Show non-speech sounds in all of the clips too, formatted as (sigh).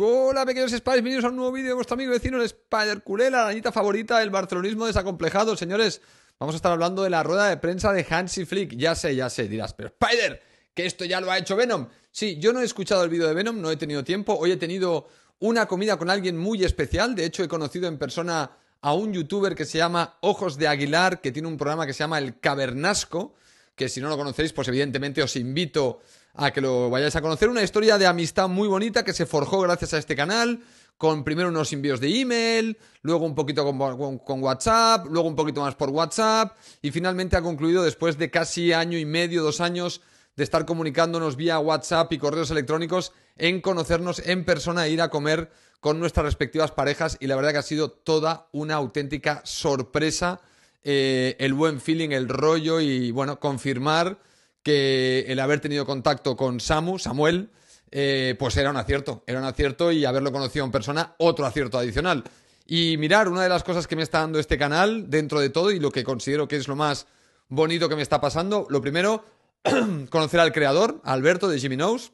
Hola pequeños Spiders, bienvenidos a un nuevo vídeo de vuestro amigo vecino, el Spider Culé, la arañita favorita del barcelonismo desacomplejado. Señores, vamos a estar hablando de la rueda de prensa de Hansi Flick. Ya sé, ya sé, dirás, pero Spider, que esto ya lo ha hecho Venom. Sí, yo no he escuchado el vídeo de Venom, no he tenido tiempo. Hoy he tenido una comida con alguien muy especial. De hecho, he conocido en persona a un youtuber que se llama Ojos de Aguilar, que tiene un programa que se llama El Cavernasco, que si no lo conocéis, pues evidentemente os invito a que lo vayáis a conocer. Una historia de amistad muy bonita que se forjó gracias a este canal, con primero unos envíos de email, luego un poquito con, WhatsApp, luego un poquito más por WhatsApp y finalmente ha concluido después de casi año y medio, dos años de estar comunicándonos vía WhatsApp y correos electrónicos en conocernos en persona e ir a comer con nuestras respectivas parejas y la verdad que ha sido toda una auténtica sorpresa eh, el buen feeling, el rollo y bueno, confirmar que el haber tenido contacto con Samu, Samuel, eh, pues era un acierto, era un acierto y haberlo conocido en persona, otro acierto adicional. Y mirar, una de las cosas que me está dando este canal dentro de todo y lo que considero que es lo más bonito que me está pasando, lo primero, (clears throat) conocer al creador, Alberto de Jimmy Knows,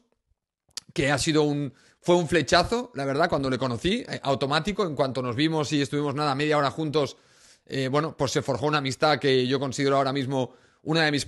que ha sido un, fue un flechazo, la verdad, cuando le conocí, eh, automático, en cuanto nos vimos y estuvimos nada media hora juntos, eh, bueno, pues se forjó una amistad que yo considero ahora mismo una de mis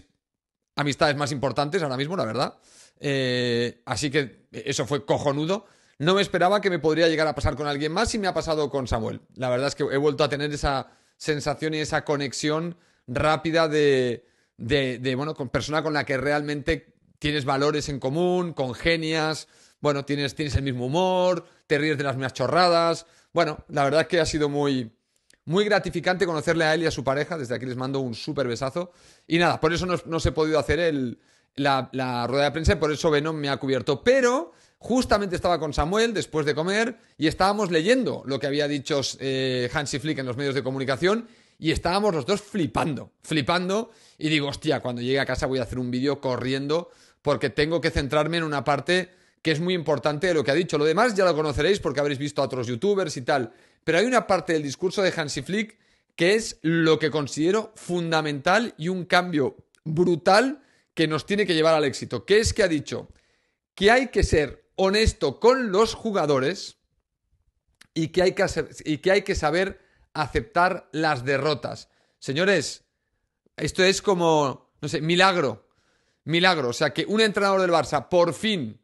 amistades más importantes ahora mismo, la verdad. Eh, así que eso fue cojonudo. No me esperaba que me podría llegar a pasar con alguien más y me ha pasado con Samuel. La verdad es que he vuelto a tener esa sensación y esa conexión rápida de, de, bueno, con persona con la que realmente tienes valores en común, genias, bueno, tienes, tienes el mismo humor, te ríes de las mismas chorradas. Bueno, la verdad es que ha sido muy, muy gratificante conocerle a él y a su pareja. Desde aquí les mando un súper besazo. Y nada, por eso no, se he podido hacer la, rueda de prensa y por eso Venom me ha cubierto. Pero justamente estaba con Samuel después de comer y estábamos leyendo lo que había dicho eh, Hansi Flick en los medios de comunicación y estábamos los dos flipando, flipando. Y digo, hostia, cuando llegue a casa voy a hacer un vídeo corriendo porque tengo que centrarme en una parte que es muy importante de lo que ha dicho. Lo demás ya lo conoceréis porque habréis visto a otros youtubers y tal. Pero hay una parte del discurso de Hansi Flick que es lo que considero fundamental y un cambio brutal que nos tiene que llevar al éxito, que es que ha dicho que hay que ser honesto con los jugadores y que hay que, y que, hay que saber aceptar las derrotas. Señores, esto es como, no sé, milagro, milagro. O sea, que un entrenador del Barça por fin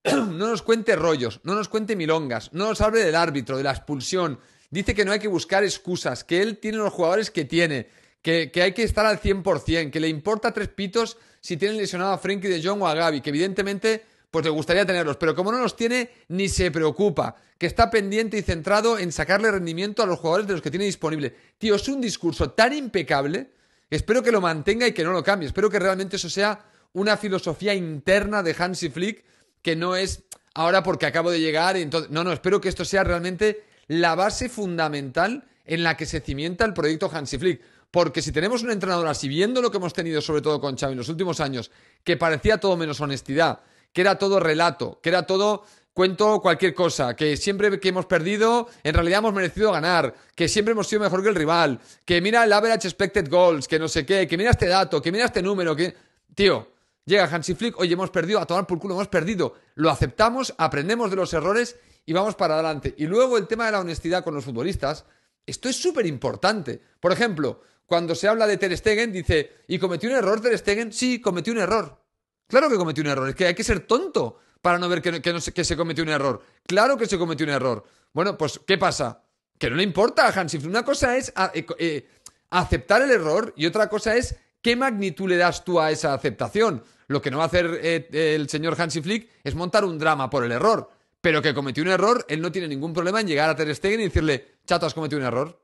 (clears throat) no nos cuente rollos, no nos cuente milongas, no nos hable del árbitro, de la expulsión. Dice que no hay que buscar excusas, que él tiene los jugadores que tiene, que, hay que estar al 100%, que le importa tres pitos si tienen lesionado a Frenkie de Jong o a Gaby, que evidentemente pues le gustaría tenerlos, pero como no los tiene, ni se preocupa, que está pendiente y centrado en sacarle rendimiento a los jugadores de los que tiene disponible. Tío, es un discurso tan impecable, espero que lo mantenga y que no lo cambie, espero que realmente eso sea una filosofía interna de Hansi Flick que no es ahora porque acabo de llegar y entonces... No, no, espero que esto sea realmente la base fundamental en la que se cimienta el proyecto Hansi Flick. Porque si tenemos un entrenador así, viendo lo que hemos tenido sobre todo con Xavi en los últimos años, que parecía todo menos honestidad, que era todo relato, que era todo cuento cualquier cosa, que siempre que hemos perdido, en realidad hemos merecido ganar, que siempre hemos sido mejor que el rival, que mira el average expected goals, que no sé qué, que mira este dato, que mira este número, que... Tío, Llega Hansi Flick, oye, hemos perdido, a tomar por culo, hemos perdido. Lo aceptamos, aprendemos de los errores y vamos para adelante. Y luego el tema de la honestidad con los futbolistas, esto es súper importante. Por ejemplo, cuando se habla de Ter Stegen, dice, ¿y cometió un error Ter Stegen? Sí, cometió un error. Claro que cometió un error, es que hay que ser tonto para no ver que, se cometió un error. Claro que se cometió un error. Bueno, pues, ¿qué pasa? Que no le importa a Hansi Flick. Una cosa es eh, eh, aceptar el error y otra cosa es qué magnitud le das tú a esa aceptación. Lo que no va a hacer eh, el señor Hansi Flick es montar un drama por el error. Pero que cometió un error, él no tiene ningún problema en llegar a Ter Stegen y decirle, chato, has cometido un error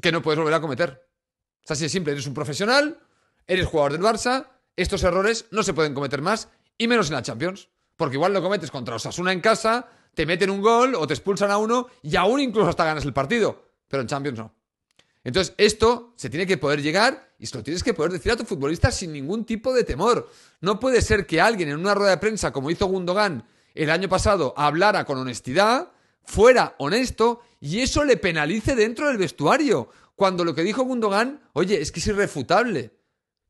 que no puedes volver a cometer. Es así de simple. Eres un profesional, eres jugador del Barça, estos errores no se pueden cometer más, y menos en la Champions. Porque igual lo cometes contra Osasuna en casa, te meten un gol o te expulsan a uno, y aún incluso hasta ganas el partido. Pero en Champions no. Entonces, esto se tiene que poder llegar y se lo tienes que poder decir a tu futbolista sin ningún tipo de temor. No puede ser que alguien en una rueda de prensa, como hizo Gundogan el año pasado, hablara con honestidad, fuera honesto y eso le penalice dentro del vestuario. Cuando lo que dijo Gundogan, oye, es que es irrefutable.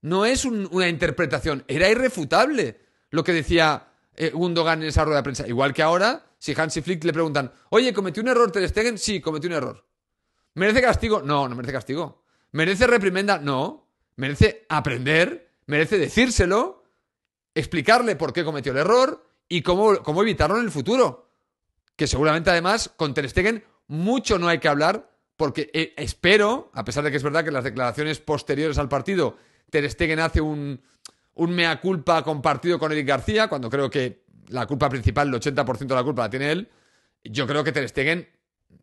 No es una interpretación, era irrefutable lo que decía eh, Gundogan en esa rueda de prensa. Igual que ahora, si Hansi Flick le preguntan, oye, ¿cometió un error Ter Stegen? Sí, cometió un error. ¿Merece castigo? No, no merece castigo. ¿Merece reprimenda? No. Merece aprender, merece decírselo, explicarle por qué cometió el error y cómo, cómo evitarlo en el futuro. Que seguramente además con Ter mucho no hay que hablar porque eh, espero, a pesar de que es verdad que en las declaraciones posteriores al partido Ter Stegen hace un, un mea culpa compartido con Eric García, cuando creo que la culpa principal, el 80% de la culpa la tiene él, yo creo que Ter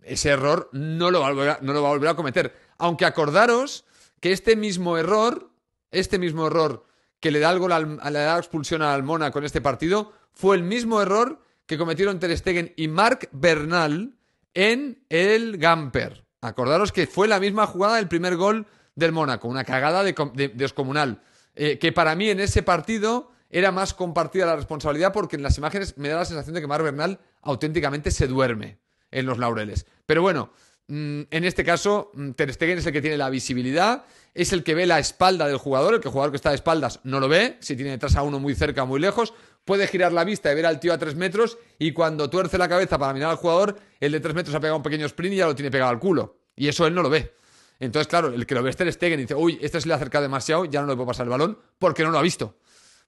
ese error no lo, va a, a volver a cometer. Aunque acordaros que este mismo error, este mismo error que le da, algo la, expulsión al Mónaco en este partido, fue el mismo error que cometieron Ter Stegen y Marc Bernal en el Gamper. Acordaros que fue la misma jugada del primer gol del Mónaco, una cagada de, descomunal. Eh, que para mí en ese partido era más compartida la responsabilidad porque en las imágenes me da la sensación de que Marc Bernal auténticamente se duerme en los laureles. Pero bueno, mm, en este caso, mm, Ter Stegen es el que tiene la visibilidad, es el que ve la espalda del jugador, el que el jugador que está de espaldas no lo ve, si tiene detrás a uno muy cerca o muy lejos, puede girar la vista y ver al tío a tres metros y cuando tuerce la cabeza para mirar al jugador, el de tres metros ha pegado un pequeño sprint y ya lo tiene pegado al culo. Y eso él no lo ve. Entonces, claro, el que lo ve es Ter Stegen y dice, uy, este se le acercado demasiado, ya no le puedo pasar el balón porque no lo ha visto.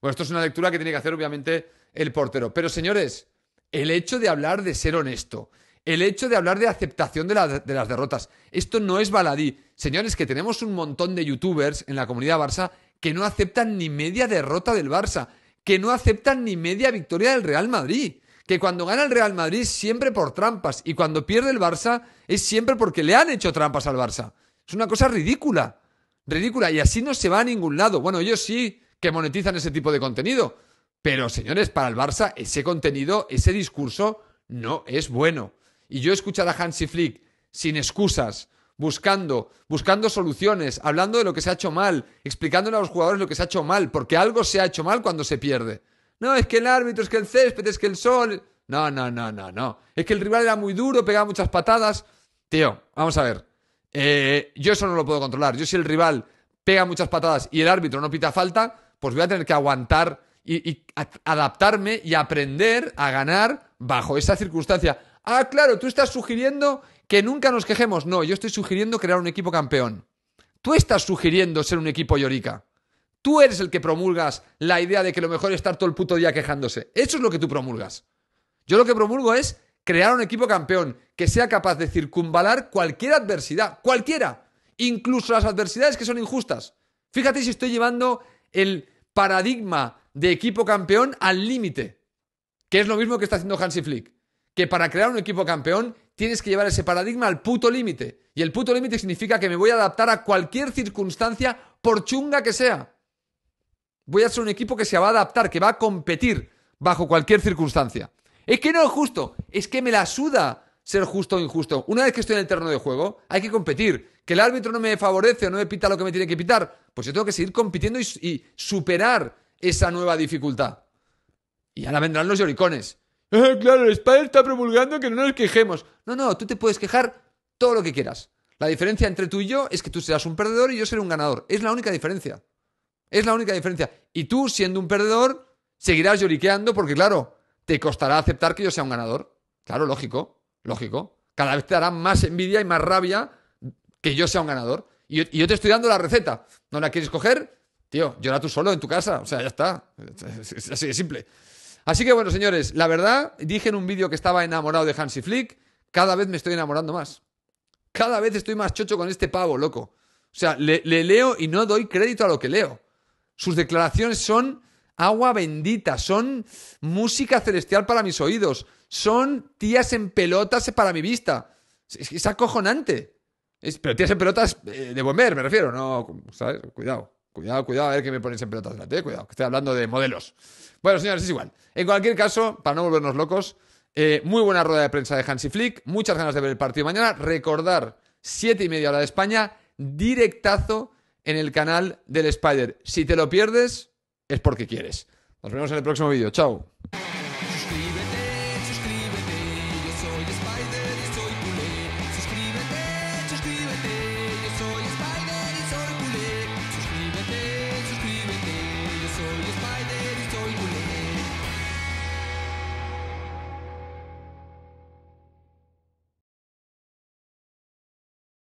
Bueno, pues esto es una lectura que tiene que hacer obviamente el portero. Pero señores, el hecho de hablar de ser honesto, el hecho de hablar de aceptación de, las derrotas. Esto no es baladí. Señores, que tenemos un montón de youtubers en la comunidad Barça que no aceptan ni media derrota del Barça, que no aceptan ni media victoria del Real Madrid, que cuando gana el Real Madrid siempre por trampas y cuando pierde el Barça es siempre porque le han hecho trampas al Barça. Es una cosa ridícula, ridícula y así no se va a ningún lado. Bueno, ellos sí que monetizan ese tipo de contenido, pero señores, para el Barça ese contenido, ese discurso no es bueno. Y yo escuchar a Hansi Flick sin excusas, buscando, buscando soluciones, hablando de lo que se ha hecho mal, explicándole a los jugadores lo que se ha hecho mal, porque algo se ha hecho mal cuando se pierde. No, es que el árbitro, es que el césped, es que el sol. No, no, no, no, no. Es que el rival era muy duro, pegaba muchas patadas. Tío, vamos a ver. Eh, yo eso no lo puedo controlar. Yo si el rival pega muchas patadas y el árbitro no pita falta, pues voy a tener que aguantar y adaptarme y aprender a ganar bajo esa circunstancia. Ah, claro, tú estás sugiriendo que nunca nos quejemos. No, yo estoy sugiriendo crear un equipo campeón. Tú estás sugiriendo ser un equipo llorica. Tú eres el que promulgas la idea de que lo mejor es estar todo el puto día quejándose. Eso es lo que tú promulgas. Yo lo que promulgo es crear un equipo campeón que sea capaz de circunvalar cualquier adversidad, cualquiera, incluso las adversidades que son injustas. Fíjate si estoy llevando el paradigma de equipo campeón al límite, que es lo mismo que está haciendo Hansi Flick que para crear un equipo campeón tienes que llevar ese paradigma al puto límite. Y el puto límite significa que me voy a adaptar a cualquier circunstancia, por chunga que sea. Voy a ser un equipo que se va a adaptar, que va a competir bajo cualquier circunstancia. Es que no es justo, es que me la suda ser justo o injusto. Una vez que estoy en el terreno de juego, hay que competir. Que el árbitro no me favorece o no me pita lo que me tiene que pitar, pues yo tengo que seguir compitiendo y, superar esa nueva dificultad. Y ahora vendrán los lloricones. Eh, claro, el Spider está promulgando que no nos quejemos. No, no, tú te puedes quejar todo lo que quieras. La diferencia entre tú y yo es que tú serás un perdedor y yo seré un ganador. Es la única diferencia. Es la única diferencia. Y tú, siendo un perdedor, seguirás lloriqueando porque, claro, te costará aceptar que yo sea un ganador. Claro, lógico, lógico. Cada vez te dará más envidia y más rabia que yo sea un ganador. Y yo, y yo te estoy dando la receta. ¿No la quieres coger? Tío, llora tú solo en tu casa. O sea, ya está. Es así de simple. Así que bueno, señores, la verdad, dije en un vídeo que estaba enamorado de Hansi Flick, cada vez me estoy enamorando más. Cada vez estoy más chocho con este pavo, loco. O sea, le, leo y no doy crédito a lo que leo. Sus declaraciones son agua bendita, son música celestial para mis oídos, son tías en pelotas para mi vista. Es, acojonante. pero tías en pelotas eh, de bomber, me refiero, no, ¿sabes? Cuidado. Cuidado, cuidado, a ver que me ponéis en pelotas delante, cuidado, que estoy hablando de modelos. Bueno, señores, es igual. En cualquier caso, para no volvernos locos, eh, muy buena rueda de prensa de Hansi Flick, muchas ganas de ver el partido mañana. Recordar, siete y media hora de España, directazo en el canal del Spider. Si te lo pierdes, es porque quieres. Nos vemos en el próximo vídeo. Chao.